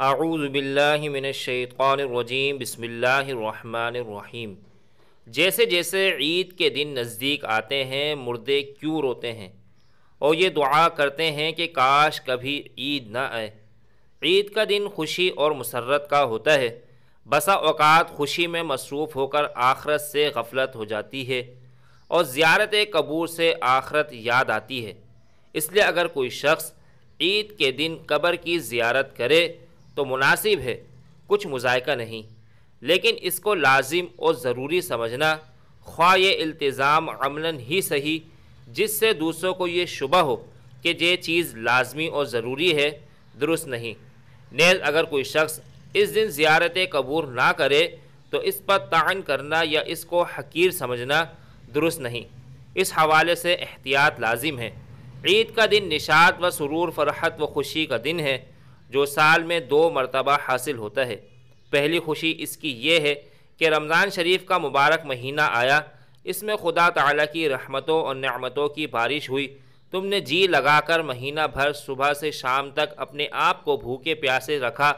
आऊज़बिल्लिमिनशैतरजीम बसमीम जैसे जैसे ईद के दिन नज़दीक आते हैं मुर्दे क्यों रोते हैं और ये दुआ करते हैं कि काश कभी ईद ना आए ईद का दिन खुशी और मसरत का होता है बसा अवकात खुशी में मसरूफ़ होकर आखरत से गफलत हो जाती है और ज़्यारत कबूर से आखरत याद आती है इसलिए अगर कोई शख्स ईद के दिन कबर की ज़्यारत करे तो मुनासिब है कुछ मुजायका नहीं लेकिन इसको लाजिम और ज़रूरी समझना ख्वा ये इल्तज़ाम अमला ही सही जिससे दूसरों को ये शुबा हो कि ये चीज़ लाजमी और ज़रूरी है दुरुस्त नहीं नेज अगर कोई शख्स इस दिन ज़्यारत कबूर ना करे तो इस पर तान करना या इसको हकीर समझना दुरुस्त नहीं इस हवाले से एहतियात लाजिम है ईद का दिन निशात व सुरूर फरहत व खुशी का दिन है जो साल में दो मरतबा हासिल होता है पहली खुशी इसकी ये है कि रमज़ान शरीफ का मुबारक महीना आया इसमें खुदा तला की रहमतों और नमतों की बारिश हुई तुमने जी लगाकर महीना भर सुबह से शाम तक अपने आप को भूखे प्यासे रखा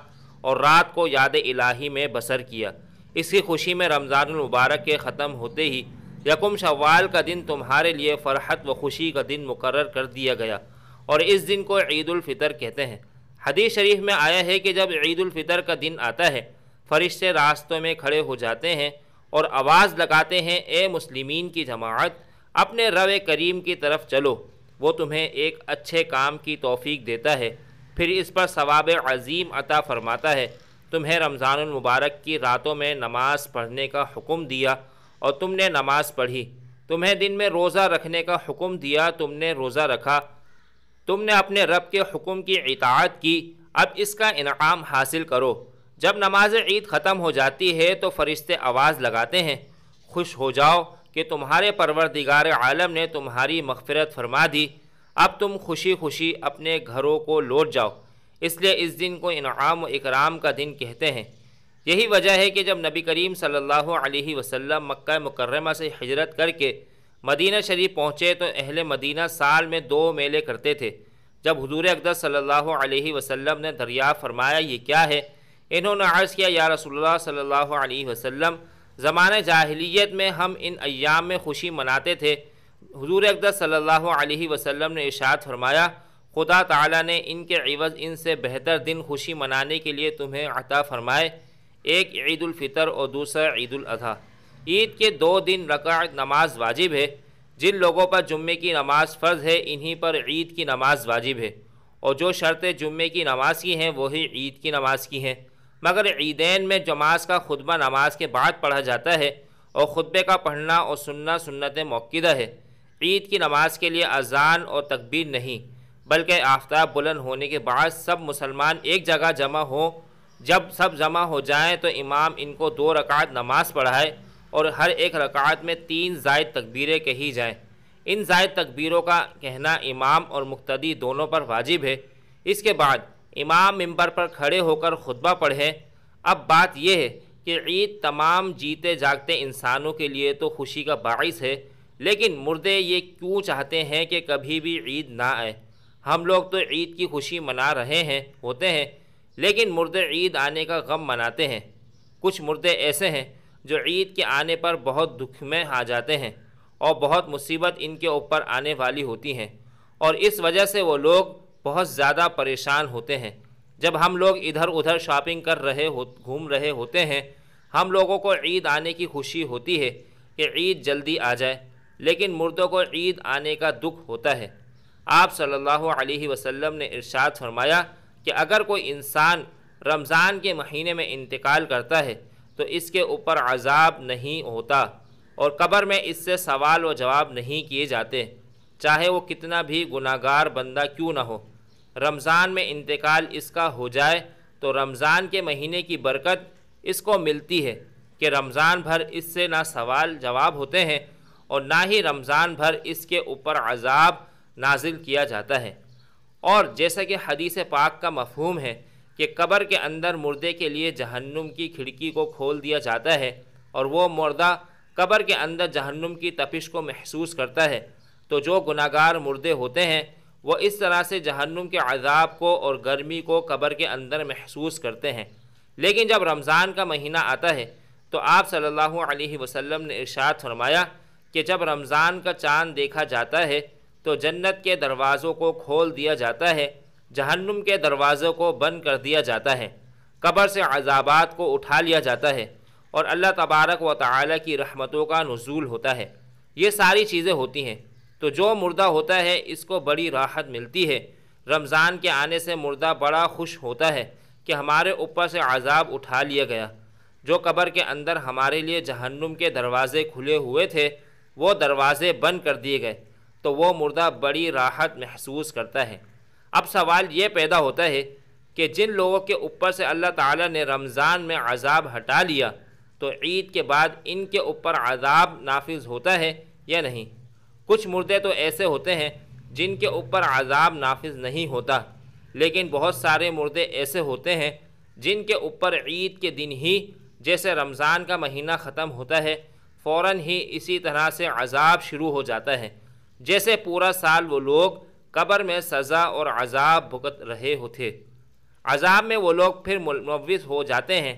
और रात को याद इलाही में बसर किया इसकी खुशी में रमज़ान मुबारक के ख़त्म होते ही यकुम शवाल का दिन तुम्हारे लिए फ़रहत व खुशी का दिन मुकर कर दिया गया और इस दिन को ईदालफ़ितर कहते हैं हदीस शरीफ में आया है कि जब फितर का दिन आता है फरिश्ते रास्तों में खड़े हो जाते हैं और आवाज़ लगाते हैं ए मुस्लिम की जमात अपने रव करीम की तरफ चलो वो तुम्हें एक अच्छे काम की तोफ़ी देता है फिर इस पर सवाब अजीम अता फ़रमाता है तुम्हें रमज़ानमबारक की रातों में नमाज़ पढ़ने का हुक्म दिया और तुमने नमाज़ पढ़ी तुम्हें दिन में रोज़ा रखने का हुक्म दिया तुमने रोज़ा रखा तुमने अपने रब के हुक्म की इतात की अब इसका इनाम हासिल करो जब नमाज ईद ख़त्म हो जाती है तो फरिश्ते आवाज़ लगाते हैं खुश हो जाओ कि तुम्हारे परवरदिगार आलम ने तुम्हारी मगफरत फरमा दी अब तुम खुशी खुशी अपने घरों को लौट जाओ इसलिए इस दिन को इनाम इकराम का दिन कहते हैं यही वजह है कि जब नबी करीम सल्लल्लाहु अलैहि वसल्लम मक्का मुकर्रमा से हजरत करके मदीना शरीफ पहुँचे तो अहल मदीना साल में दो मेले करते थे जब हजूर अकदर सल्ला वसलम ने दरिया फरमाया ये क्या है इन्होंने अर्ज़ किया या रसोल्ला सल्ला वसम जमान ज़माने में हम इन अयाम में खुशी मनाते थे हजूर अकदर सल्ला वसलम ने इशात फरमाया खुदा तला ने इनके इन से बेहतर दिन खुशी मनाने के लिए तुम्हें अता फरमाए एक ईदालफ़ितर और दूसरा ईदाजी ईद के दो दिन रकात नमाज वाजिब है जिन लोगों पर जुम्मे की नमाज फ़र्ज है इन्हीं पर ईद की नमाज वाजिब है और जो शर्तें जुम्मे की नमाज की हैं वही ईद की नमाज की हैं मगर ईदेन में जमाज का खुतबा नमाज के बाद पढ़ा जाता है और खुतबे का पढ़ना और सुनना सुन्नत मौक़दा है ईद की नमाज के लिए अजान और तकबीर नहीं बल्कि आफ्ताब बुलंद होने के बाद सब मुसलमान एक जगह जमा हो जब सब जमा हो जाएं तो इमाम इनको दो रकात नमाज पढ़ाए और हर एक रकात में तीन जायद तकबीरें कही जाएँ इन जायद तकबीरों का कहना इमाम और मुख्तदी दोनों पर वाजिब है इसके बाद इमाम मंबर पर खड़े होकर खुतबा पढ़ें अब बात यह है कि ईद तमाम जीते जागते इंसानों के लिए तो खुशी का बाइस है लेकिन मुर्दे ये क्यों चाहते हैं कि कभी भी ईद ना आए हम लोग तो ईद की खुशी मना रहे हैं होते हैं लेकिन मुर्दे ईद आने का गम मनाते हैं कुछ मुर्दे ऐसे हैं जो ईद के आने पर बहुत दुख में आ जाते हैं और बहुत मुसीबत इनके ऊपर आने वाली होती हैं और इस वजह से वो लोग बहुत ज़्यादा परेशान होते हैं जब हम लोग इधर उधर शॉपिंग कर रहे हो घूम रहे होते हैं हम लोगों को ईद आने की खुशी होती है कि ईद जल्दी आ जाए लेकिन मुर्दों को ईद आने का दुख होता है आप सल्लल्लाहु अलैहि वसल्लम ने इरशाद फरमाया कि अगर कोई इंसान रमज़ान के महीने में इंतकाल करता है तो इसके ऊपर अजाब नहीं होता और कब्र में इससे सवाल व जवाब नहीं किए जाते चाहे वो कितना भी गुनागार बंदा क्यों ना हो रमज़ान में इंतकाल इसका हो जाए तो रमज़ान के महीने की बरकत इसको मिलती है कि रमज़ान भर इससे ना सवाल जवाब होते हैं और ना ही रमज़ान भर इसके ऊपर अजाब नाजिल किया जाता है और जैसा कि हदीस पाक का मफहूम है कि कब्र के अंदर मुर्दे के लिए जहन्नुम की खिड़की को खोल दिया जाता है और वो मुर्दा कब्र के अंदर जहन्नुम की तपिश को महसूस करता है तो जो गुनागार मुर्दे होते हैं वह इस तरह से जहन्नुम के अजाब को और गर्मी को कब्र के अंदर महसूस करते हैं लेकिन जब रमज़ान का महीना आता है तो आप सल्लल्लाहु अलैहि वसल्लम ने इरशाद फरमाया कि जब रमज़ान का चांद देखा जाता है तो जन्नत के दरवाज़ों को खोल दिया जाता है जहन्नुम के दरवाज़ों को बंद कर दिया जाता है कब्र से अजाबात को उठा लिया जाता है और अल्लाह तबारक व ताली की रहमतों का नज़ूल होता है ये सारी चीज़ें होती हैं तो जो मुर्दा होता है इसको बड़ी राहत मिलती है रमज़ान के आने से मुर्दा बड़ा खुश होता है कि हमारे ऊपर से अजाब उठा लिया गया जो कब्र के अंदर हमारे लिए जहन्नुम के दरवाज़े खुले हुए थे वो दरवाज़े बंद कर दिए गए तो वो मुर्दा बड़ी राहत महसूस करता है अब सवाल ये पैदा होता है कि जिन लोगों के ऊपर से अल्लाह ताला ने रमज़ान में अजाब हटा लिया तो ईद के बाद इनके ऊपर अजाब नाफिज होता है या नहीं कुछ मुर्दे तो ऐसे होते हैं जिनके ऊपर अजाब नाफिज नहीं होता लेकिन बहुत सारे मुर्दे ऐसे होते हैं जिनके ऊपर ईद के दिन ही जैसे रमज़ान का महीना ख़त्म होता है फ़ौर ही इसी तरह से अजाब शुरू हो जाता है जैसे पूरा साल वो लोग कबर में सज़ा और अजाब भुगत रहे होते अजाब में वो लोग फिर मुलविस हो जाते हैं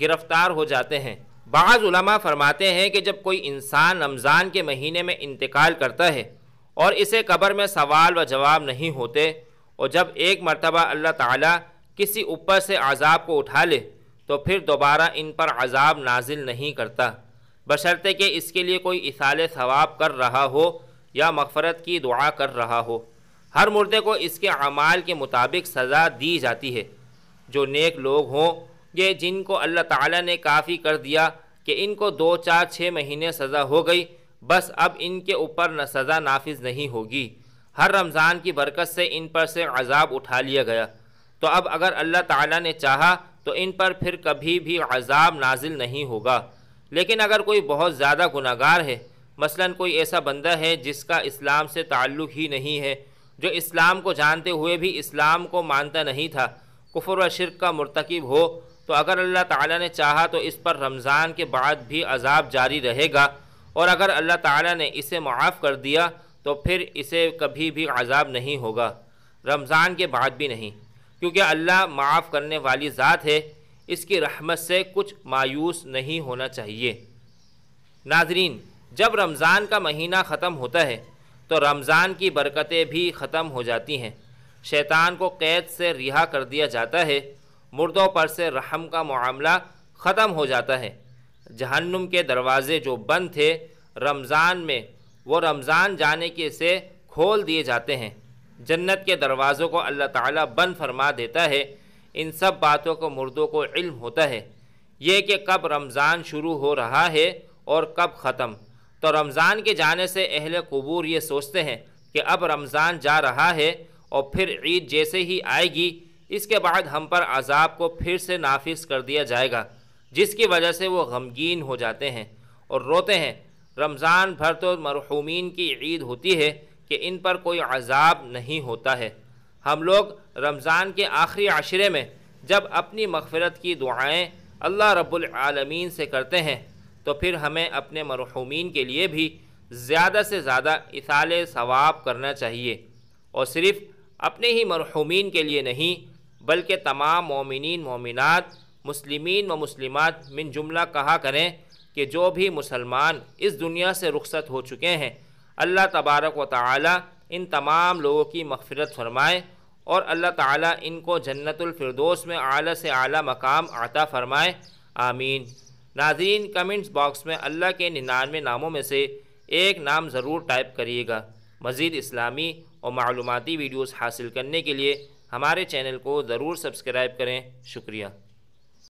गिरफ़्तार हो जाते हैं बाज़ फरमाते हैं कि जब कोई इंसान रमज़ान के महीने में इंतकाल करता है और इसे कबर में सवाल व जवाब नहीं होते और जब एक मरतबा अल्लाह ताला किसी ऊपर से अजाब को उठा ले तो फिर दोबारा इन पर अजाब नाजिल नहीं करता बशर्ते कि इसके लिए कोई इसाल सवाब कर रहा हो या मफ़रत की दुआ कर रहा हो हर मुर्दे को इसके अमाल के मुताबिक सज़ा दी जाती है जो नेक लोग हों ये जिनको अल्लाह ताला ने काफ़ी कर दिया कि इनको दो चार छः महीने सज़ा हो गई बस अब इनके ऊपर न सज़ा नाफिज नहीं होगी हर रमज़ान की बरकत से इन पर से अजाब उठा लिया गया तो अब अगर अल्लाह ताला ने चाहा तो इन पर फिर कभी भी अजाब नाजिल नहीं होगा लेकिन अगर कोई बहुत ज़्यादा गुनागार है मसलन कोई ऐसा बंदा है जिसका इस्लाम से ताल्लुक़ ही नहीं है जो इस्लाम को जानते हुए भी इस्लाम को मानता नहीं था कुफर व शिरक का मरतकब हो तो अगर अल्लाह ताला ने चाहा तो इस पर रमज़ान के बाद भी अजाब जारी रहेगा और अगर अल्लाह ताला ने इसे माफ़ कर दिया तो फिर इसे कभी भी अजाब नहीं होगा रमज़ान के बाद भी नहीं क्योंकि अल्लाह माफ़ करने वाली ज़ात है इसकी रहमत से कुछ मायूस नहीं होना चाहिए नाजरीन जब रमज़ान का महीना ख़त्म होता है तो रमज़ान की बरकतें भी ख़त्म हो जाती हैं शैतान को कैद से रिहा कर दिया जाता है मुर्दों पर से रहम का मामला ख़त्म हो जाता है जहन्नुम के दरवाज़े जो बंद थे रमज़ान में वो रमज़ान जाने के से खोल दिए जाते हैं जन्नत के दरवाज़ों को अल्लाह ताला बंद फरमा देता है इन सब बातों को मुर्दों को इल्म होता है ये कि कब रमज़ान शुरू हो रहा है और कब ख़त्म तो रमज़ान के जाने से अहल कबूर ये सोचते हैं कि अब रमज़ान जा रहा है और फिर ईद जैसे ही आएगी इसके बाद हम पर अजाब को फिर से नाफिज कर दिया जाएगा जिसकी वजह से वो गमगीन हो जाते हैं और रोते हैं रमज़ान भर तो मरहूमिन की ईद होती है कि इन पर कोई अजाब नहीं होता है हम लोग रमज़ान के आखिरी आशरे में जब अपनी मगफरत की दुआएँ अल्लाह रब्बुल आलमीन से करते हैं तो फिर हमें अपने मरहूमिन के लिए भी ज़्यादा से ज़्यादा इसाल सवाब करना चाहिए और सिर्फ़ अपने ही मरहूमिन के लिए नहीं बल्कि तमाम मोमिन मोमिनत मुस्लिमीन व मुस्लिमात मिन जुमला कहा करें कि जो भी मुसलमान इस दुनिया से रुखसत हो चुके हैं अल्लाह तबारक व ताली इन तमाम लोगों की मफफरत फरमाए और अल्लाह ताली इनको जन्नतफरदोस में अली से अली मकाम आता फरमाए आमीन नाजीन कमेंट्स बॉक्स में अल्लाह के निन्यानवे नामों में से एक नाम ज़रूर टाइप करिएगा मज़ीद इस्लामी और मालूमती वीडियोस हासिल करने के लिए हमारे चैनल को ज़रूर सब्सक्राइब करें शुक्रिया